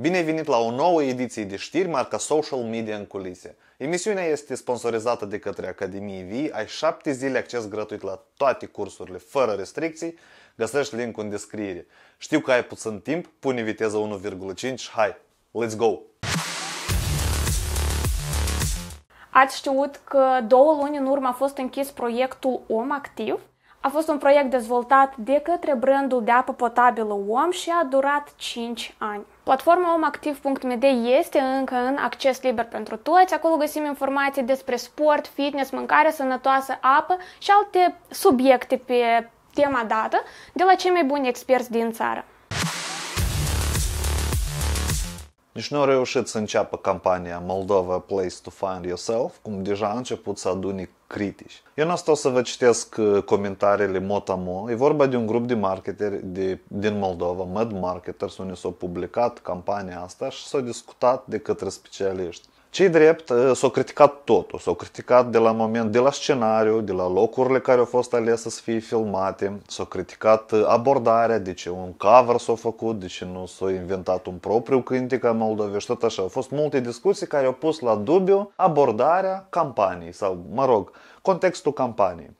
Bine ai venit la o nouă ediție de știri marca Social Media în culise. Emisiunea este sponsorizată de către Academie V. Ai 7 zile acces gratuit la toate cursurile, fără restricții. Găsești linkul în descriere. Știu că ai puțin timp, pune viteza 1.5 și hai, let's go! Ați știut că două luni în urmă a fost închis proiectul Om Activ? A fost un proiect dezvoltat de către brandul de apă potabilă OM și a durat 5 ani. Platforma omactiv.md este încă în acces liber pentru toți. Acolo găsim informații despre sport, fitness, mâncare sănătoasă, apă și alte subiecte pe tema dată de la cei mai buni experți din țară. Deci nu au reușit să înceapă campania Moldova Place to Find Yourself, cum deja a început să adune critici. Eu n-am stau să vă citesc uh, comentariile motamo. E vorba de un grup de marketeri de, din Moldova, Mad Marketers, unde s-a publicat campania asta și s-a discutat de către specialiști. Cei drept ă, s-au criticat totul, s-au criticat de la moment, de la scenariu, de la locurile care au fost alese să fie filmate, s-au criticat ă, abordarea, de ce un cover s-a făcut, de ce nu s-a inventat un propriu cântec al moldovești, tot așa. Au fost multe discuții care au pus la dubiu abordarea campaniei sau, mă rog, contextul campaniei.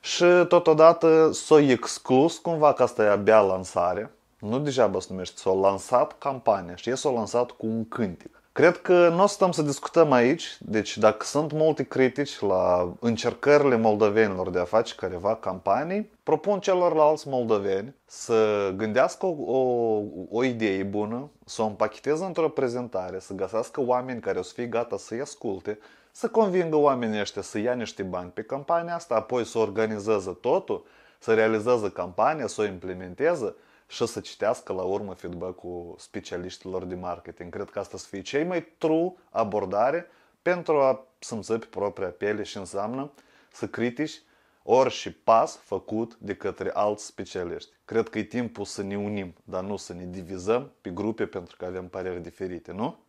Și totodată s-a exclus cumva că asta e abia lansare, nu degeaba se numește, s-a lansat campania, e s-a lansat cu un cântec. Cred că nu o stăm să discutăm aici, deci dacă sunt multe critici la încercările moldovenilor de a face careva campanii, propun celorlalți moldoveni să gândească o, o, o idee bună, să o împacheteze într-o prezentare, să găsească oameni care o să fie gata să-i asculte, să convingă oamenii ăștia să ia niște bani pe campania asta, apoi să organizeze totul, să realizeze campania, să o implementeze – și să citească la urmă feedback-ul specialiștilor de marketing. Cred că asta să fie cei mai true abordare pentru a simți propria piele și înseamnă să critici orice pas făcut de către alți specialiști. Cred că e timpul să ne unim, dar nu să ne divizăm pe grupe pentru că avem păreri diferite, nu?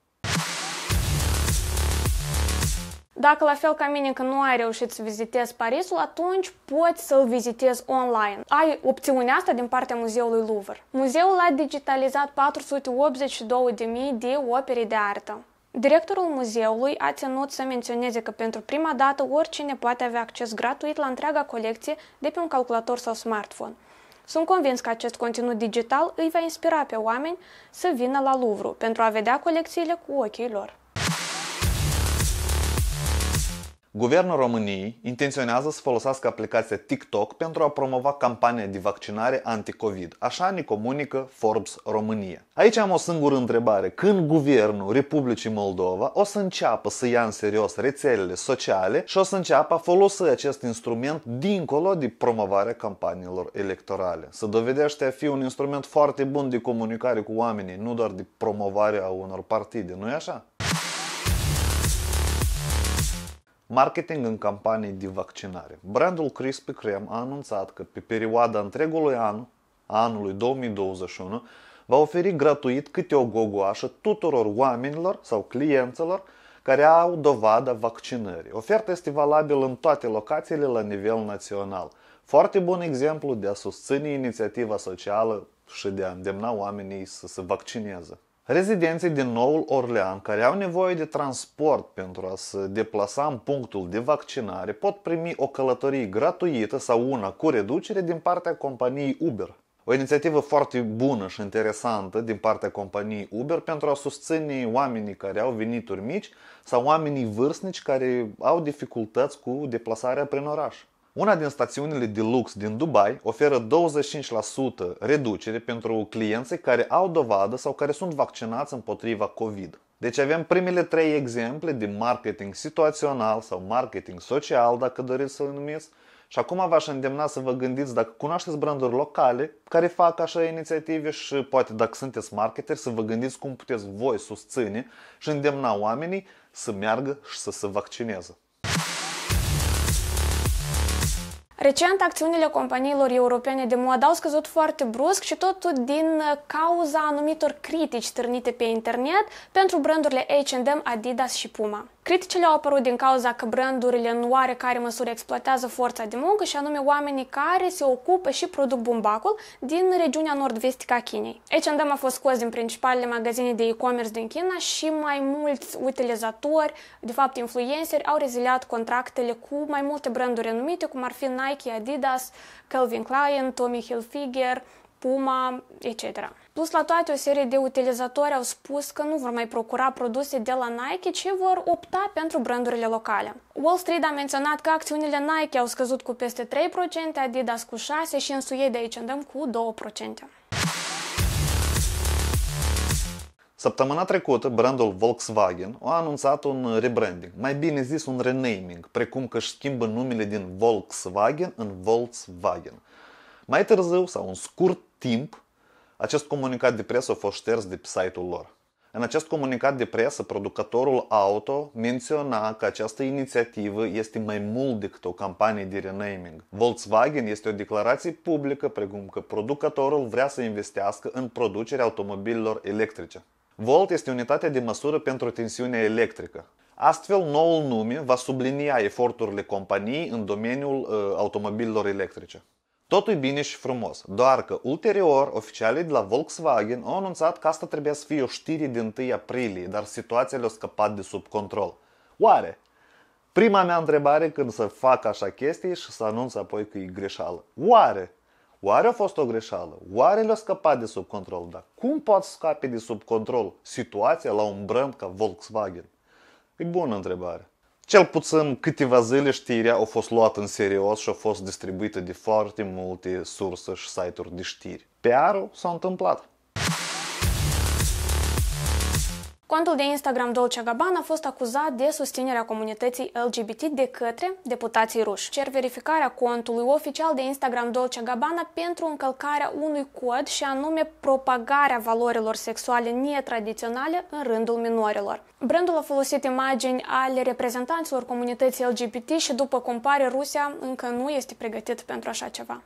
Dacă la fel ca mine că nu ai reușit să vizitezi Parisul, atunci poți să-l vizitezi online. Ai opțiunea asta din partea Muzeului Louvre. Muzeul a digitalizat 482.000 de opere de artă. Directorul muzeului a ținut să menționeze că pentru prima dată oricine poate avea acces gratuit la întreaga colecție de pe un calculator sau smartphone. Sunt convins că acest conținut digital îi va inspira pe oameni să vină la Louvre pentru a vedea colecțiile cu ochii lor. Guvernul României intenționează să folosească aplicația TikTok pentru a promova campania de vaccinare anticovid, așa ne comunică Forbes România. Aici am o singură întrebare. Când guvernul Republicii Moldova o să înceapă să ia în serios rețelele sociale și o să înceapă a folosi acest instrument dincolo de promovarea campaniilor electorale? să dovedește a fi un instrument foarte bun de comunicare cu oamenii, nu doar de promovarea unor partide, nu-i așa? Marketing în campanii de vaccinare. Brandul Krispy Kreme a anunțat că pe perioada întregului an, anului 2021, va oferi gratuit câte o gogoașă tuturor oamenilor sau clienților care au dovada vaccinării. Oferta este valabilă în toate locațiile la nivel național. Foarte bun exemplu de a susține inițiativa socială și de a îndemna oamenii să se vaccineze rezidenții din Noul Orlean care au nevoie de transport pentru a se deplasa în punctul de vaccinare pot primi o călătorie gratuită sau una cu reducere din partea companiei Uber. O inițiativă foarte bună și interesantă din partea companiei Uber pentru a susține oamenii care au venituri mici sau oamenii vârstnici care au dificultăți cu deplasarea prin oraș. Una din stațiunile de lux din Dubai oferă 25% reducere pentru clienții care au dovadă sau care sunt vaccinați împotriva COVID. Deci avem primele trei exemple de marketing situațional sau marketing social, dacă doriți să-l numiți, și acum v-aș îndemna să vă gândiți dacă cunoașteți branduri locale care fac așa inițiative și poate dacă sunteți marketeri să vă gândiți cum puteți voi susține și îndemna oamenii să meargă și să se vaccineze. Recent, acțiunile companiilor europene de modă au scăzut foarte brusc și totul din cauza anumitor critici târnite pe internet pentru brandurile H&M, Adidas și Puma. Criticile au apărut din cauza că brandurile are care măsură exploatează forța de muncă și anume oamenii care se ocupă și produc bumbacul din regiunea nord-vestică a Chinei. H&M a fost scos din principalele magazine de e-commerce din China și mai mulți utilizatori, de fapt influenceri, au reziliat contractele cu mai multe branduri renumite, cum ar fi Nike, Adidas, Calvin Klein, Tommy Hilfiger, Puma, etc. Plus la toate, o serie de utilizatori au spus că nu vor mai procura produse de la Nike, ci vor opta pentru brandurile locale. Wall Street a menționat că acțiunile Nike au scăzut cu peste 3%, Adidas cu 6% și în Suedia îndăm cu 2%. Săptămâna trecută, brandul Volkswagen a anunțat un rebranding, mai bine zis un renaming, precum că își schimbă numele din Volkswagen în Volkswagen. Mai târziu, sau în scurt timp, acest comunicat de presă a fost șters de pe site-ul lor. În acest comunicat de presă, producătorul auto menționa că această inițiativă este mai mult decât o campanie de renaming. Volkswagen este o declarație publică precum că producătorul vrea să investească în producerea automobililor electrice. Volt este unitatea de măsură pentru tensiunea electrică. Astfel, noul nume va sublinia eforturile companiei în domeniul uh, automobililor electrice. Totul e bine și frumos, doar că ulterior oficialii de la Volkswagen au anunțat că asta trebuia să fie o știre din 1 aprilie, dar situația le-a scăpat de sub control. Oare? Prima mea întrebare când să fac așa chestii și să anunț apoi că e greșeală. Oare? Oare a fost o greșeală? Oare le-a scăpat de sub control? Dar cum poate scape de sub control situația la un brand ca Volkswagen? E bună întrebare cel puțin câteva zile știrea a fost luată în serios și a fost distribuită de foarte multe surse și site-uri de știri. Pe Aru s-a întâmplat. Contul de Instagram Dolce Gabbana a fost acuzat de susținerea comunității LGBT de către deputații ruși. Cer verificarea contului oficial de Instagram Dolce Gabbana pentru încălcarea unui cod și anume propagarea valorilor sexuale netradiționale în rândul minorilor. Brandul a folosit imagini ale reprezentanților comunității LGBT și după compare Rusia încă nu este pregătit pentru așa ceva.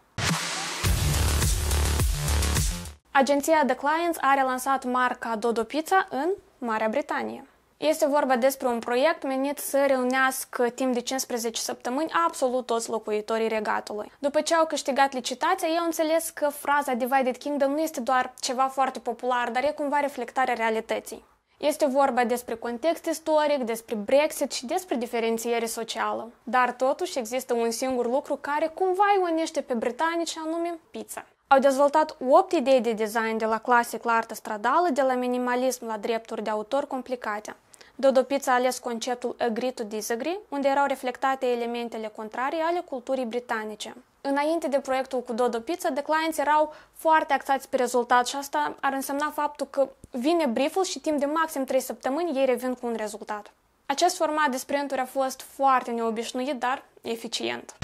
Agenția The Clients a relansat marca Dodo Pizza în Marea Britanie. Este vorba despre un proiect menit să reunească timp de 15 săptămâni absolut toți locuitorii regatului. După ce au câștigat licitația, eu înțeles că fraza Divided Kingdom nu este doar ceva foarte popular, dar e cumva reflectarea realității. Este vorba despre context istoric, despre Brexit și despre diferențiere socială. Dar totuși există un singur lucru care cumva îi unește pe britanici, anume pizza au dezvoltat 8 idei de design de la clasic la artă stradală, de la minimalism la drepturi de autor complicate. Dodo Pizza a ales conceptul agree to disagree, unde erau reflectate elementele contrare ale culturii britanice. Înainte de proiectul cu Dodo Pizza, de clients erau foarte axați pe rezultat și asta ar însemna faptul că vine brieful și timp de maxim 3 săptămâni ei revin cu un rezultat. Acest format de sprinturi a fost foarte neobișnuit, dar eficient.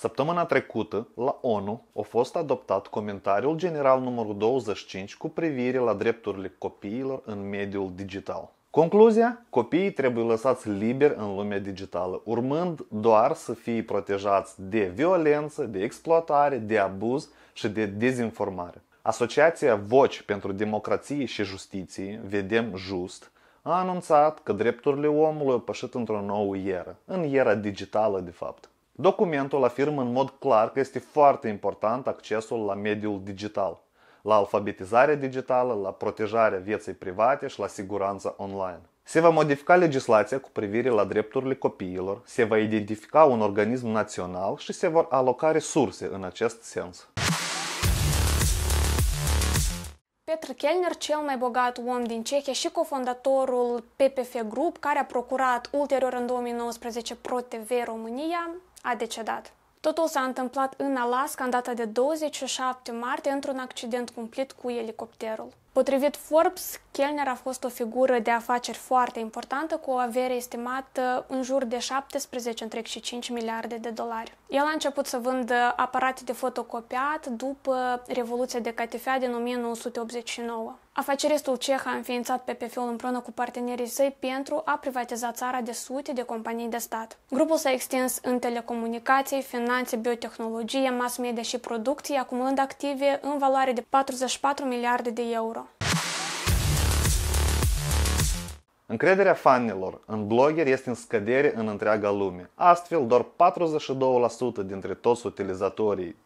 Săptămâna trecută, la ONU, a fost adoptat comentariul general numărul 25 cu privire la drepturile copiilor în mediul digital. Concluzia? Copiii trebuie lăsați liberi în lumea digitală, urmând doar să fie protejați de violență, de exploatare, de abuz și de dezinformare. Asociația Voci pentru Democrație și Justiție, Vedem Just, a anunțat că drepturile omului au pășit într-o nouă ieră, în era digitală de fapt. Documentul afirmă în mod clar că este foarte important accesul la mediul digital, la alfabetizarea digitală, la protejarea vieții private și la siguranța online. Se va modifica legislația cu privire la drepturile copiilor, se va identifica un organism național și se vor aloca resurse în acest sens. Petr Kellner, cel mai bogat om din Cehia și cofondatorul PPF Group, care a procurat ulterior în 2019 ProTV România, a decedat. Totul s-a întâmplat în Alaska în data de 27 martie într-un accident cumplit cu elicopterul. Potrivit Forbes, Kellner a fost o figură de afaceri foarte importantă, cu o avere estimată în jur de 17,5 miliarde de dolari. El a început să vândă aparate de fotocopiat după Revoluția de Catifea din 1989. Afaceristul ceh a înființat PPF-ul împreună cu partenerii săi pentru a privatiza țara de sute de companii de stat. Grupul s-a extins în telecomunicații, finanțe, biotehnologie, mass media și producții, acumulând active în valoare de 44 miliarde de euro. Încrederea fanilor în bloggeri este în scădere în întreaga lume. Astfel, doar 42% dintre toți utilizatorii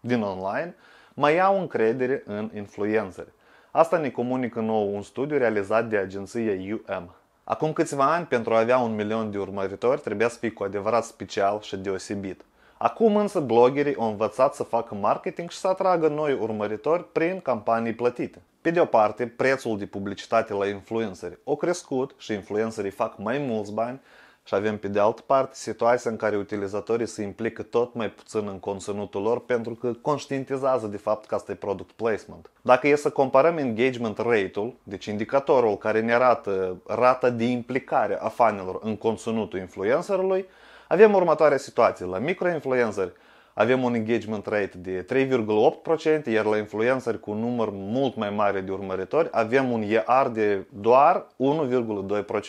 din online mai au încredere în influențări. Asta ne comunică nou un studiu realizat de agenția UM. Acum câțiva ani, pentru a avea un milion de urmăritori, trebuia să fii cu adevărat special și deosebit. Acum însă bloggerii au învățat să facă marketing și să atragă noi urmăritori prin campanii plătite. Pe de o parte, prețul de publicitate la influenceri a crescut și influencerii fac mai mulți bani și avem pe de altă parte situația în care utilizatorii se implică tot mai puțin în conținutul lor pentru că conștientizează de fapt că asta e product placement. Dacă e să comparăm engagement rate-ul, deci indicatorul care ne arată rata de implicare a fanilor în conținutul influencerului, avem următoarea situație. La microinfluenceri, avem un engagement rate de 3,8%, iar la influenceri cu un număr mult mai mare de urmăritori avem un ER de doar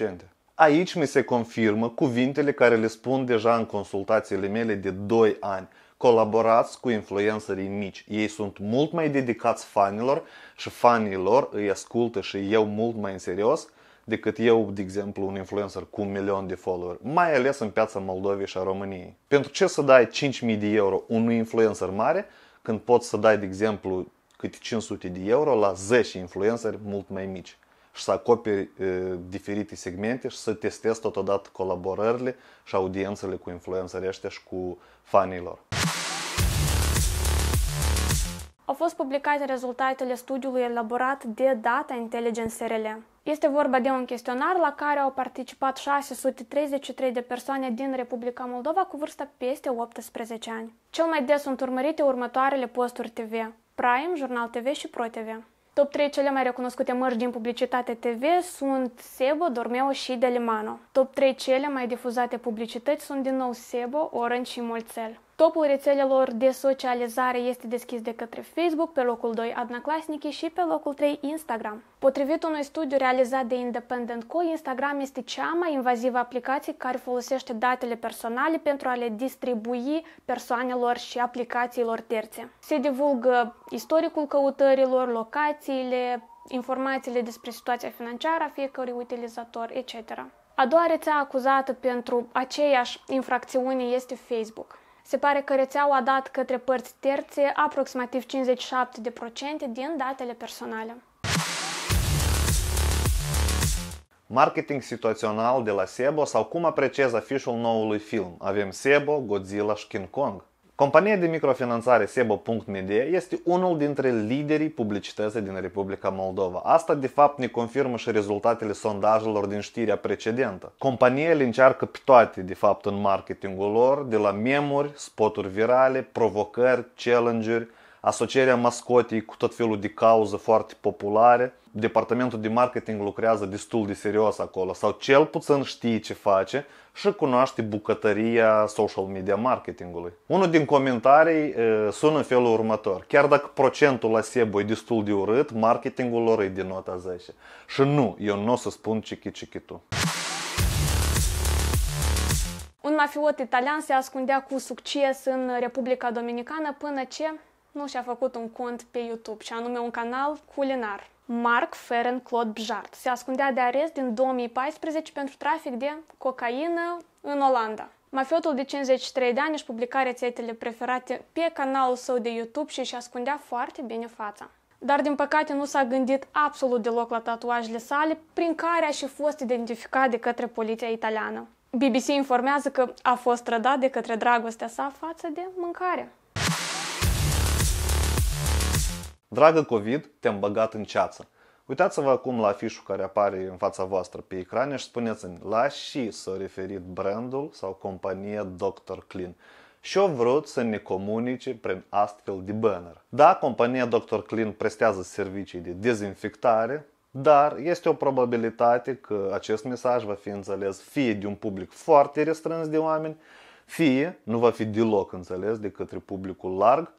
1,2%. Aici mi se confirmă cuvintele care le spun deja în consultațiile mele de 2 ani. Colaborați cu influencerii mici. Ei sunt mult mai dedicați fanilor și fanilor îi ascultă și eu mult mai în serios decât eu, de exemplu, un influencer cu un milion de follower, mai ales în piața Moldovei și a României. Pentru ce să dai 5.000 de euro unui influencer mare când poți să dai, de exemplu, câte 500 de euro la 10 influenceri mult mai mici și să acoperi e, diferite segmente și să testezi totodată colaborările și audiențele cu influencerii ăștia și cu fanii lor. Au fost publicate rezultatele studiului elaborat de Data Intelligence RL. Este vorba de un chestionar la care au participat 633 de persoane din Republica Moldova cu vârsta peste 18 ani. Cel mai des sunt urmărite următoarele posturi TV, Prime, Jurnal TV și Pro TV. Top 3 cele mai recunoscute mărci din publicitate TV sunt Sebo, Dormeo și Delimano. Top 3 cele mai difuzate publicități sunt din nou Sebo, Orange și Molțel. Topul rețelelor de socializare este deschis de către Facebook, pe locul 2 Adnaclasnicii și pe locul 3 Instagram. Potrivit unui studiu realizat de Independent Co, Instagram este cea mai invazivă aplicație care folosește datele personale pentru a le distribui persoanelor și aplicațiilor terțe. Se divulgă istoricul căutărilor, locațiile, informațiile despre situația financiară a fiecărui utilizator, etc. A doua rețea acuzată pentru aceeași infracțiune este Facebook. Se pare că rețeaua a dat către părți terțe aproximativ 57% din datele personale. Marketing situațional de la SEBO sau cum apreciez afișul noului film? Avem SEBO, Godzilla și King Kong. Compania de microfinanțare Sebo.md este unul dintre liderii publicității din Republica Moldova. Asta de fapt ne confirmă și rezultatele sondajelor din știrea precedentă. le încearcă pe toate de fapt în marketingul lor, de la memuri, spoturi virale, provocări, challenge-uri, asocierea mascotei cu tot felul de cauze foarte populare, departamentul de marketing lucrează destul de serios acolo sau cel puțin știe ce face și cunoaște bucătăria social media marketingului. Unul din comentarii sună în felul următor. Chiar dacă procentul la SEBO e destul de urât, marketingul lor e din nota 10. Și nu, eu nu o să spun cichi cichi tu. Un mafiot italian se ascundea cu succes în Republica Dominicană până ce nu și-a făcut un cont pe YouTube, și anume un canal culinar. Marc Ferren Claude Bjart. Se ascundea de arest din 2014 pentru trafic de cocaină în Olanda. Mafiotul de 53 de ani își publica rețetele preferate pe canalul său de YouTube și își ascundea foarte bine fața. Dar din păcate nu s-a gândit absolut deloc la tatuajele sale, prin care a și fost identificat de către poliția italiană. BBC informează că a fost trădat de către dragostea sa față de mâncare. Dragă COVID, te-am băgat în ceață. Uitați-vă acum la afișul care apare în fața voastră pe ecrane și spuneți-mi la și s-a referit brandul sau compania Dr. Clean și au vrut să ne comunice prin astfel de banner. Da, compania Dr. Clean prestează servicii de dezinfectare, dar este o probabilitate că acest mesaj va fi înțeles fie de un public foarte restrâns de oameni, fie nu va fi deloc înțeles de către publicul larg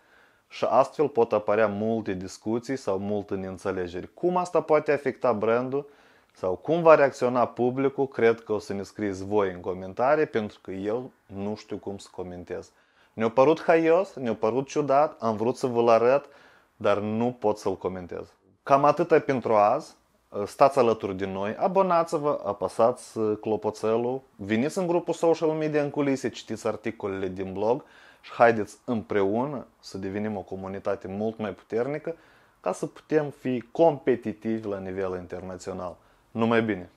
și astfel pot apărea multe discuții sau multe neînțelegeri. Cum asta poate afecta brandul sau cum va reacționa publicul, cred că o să ne scrieți voi în comentarii pentru că eu nu știu cum să comentez. Ne-a părut haios, ne-a părut ciudat, am vrut să vă-l arăt, dar nu pot să-l comentez. Cam atâta pentru azi. Stați alături de noi, abonați-vă, apăsați clopoțelul, veniți în grupul social media în culise, citiți articolele din blog, și haideți împreună să devenim o comunitate mult mai puternică ca să putem fi competitivi la nivel internațional. Numai bine!